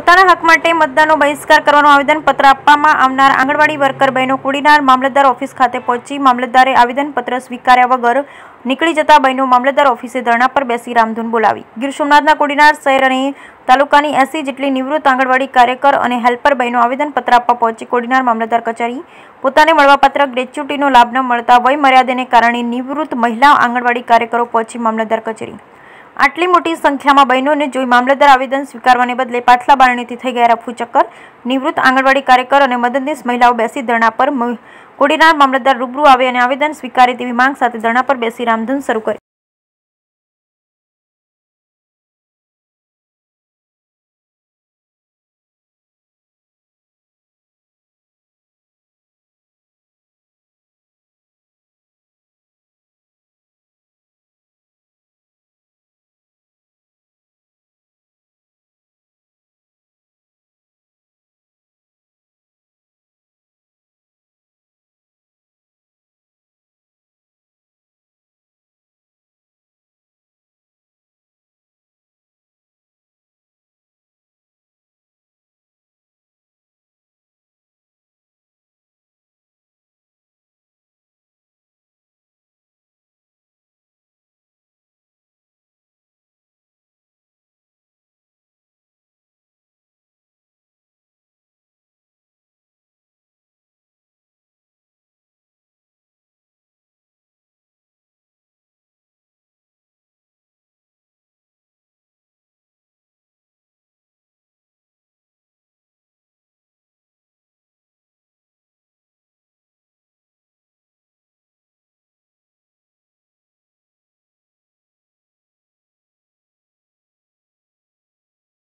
પોતાના હક માટે મતદાનનો બહિષ્કાર કરવાનું આવેદનપત્ર આપવામાં આવનાર આંગણવાડી વર્કર બહેનો કુડીનાર મામલતદાર ઓફિસ ખાતે પહોંચી મામલતદારે આવેદનપત્ર સ્વીકાર્યા વગર નીકળી જતા બહેનો મામલતદાર ઓફિસે ધરણા પર બેસી રામધૂન બોલાવી ગીર સોમનાથના કોડીનાર શહેર અને તાલુકાની એસી જેટલી નિવૃત્ત આંગણવાડી કાર્યકર અને હેલ્પર બહેનો આવેદનપત્ર આપવા પહોંચી કોડીનાર મામલતદાર કચેરી પોતાને મળવાપાત્ર ગ્રેચ્યુટીનો લાભ ન મળતા વય મર્યાદાને કારણે નિવૃત્ત મહિલા આંગણવાડી કાર્યકરો પહોંચી મામલતદાર કચેરી આટલી મોટી સંખ્યામાં બહેનોને જોઈ મામલતદાર આવેદન સ્વીકારવાને બદલે પાછલા બારણીથી થઈ ગયા રફુ નિવૃત્ત આંગણવાડી કાર્યકર અને મદદનીશ મહિલાઓ બેસી ધરણા પર કોડીનાર મામલતદાર રૂબરૂ આવે અને આવેદન સ્વીકારે તેવી માંગ સાથે ધરણા પર બેસી રામધૂન શરૂ કરી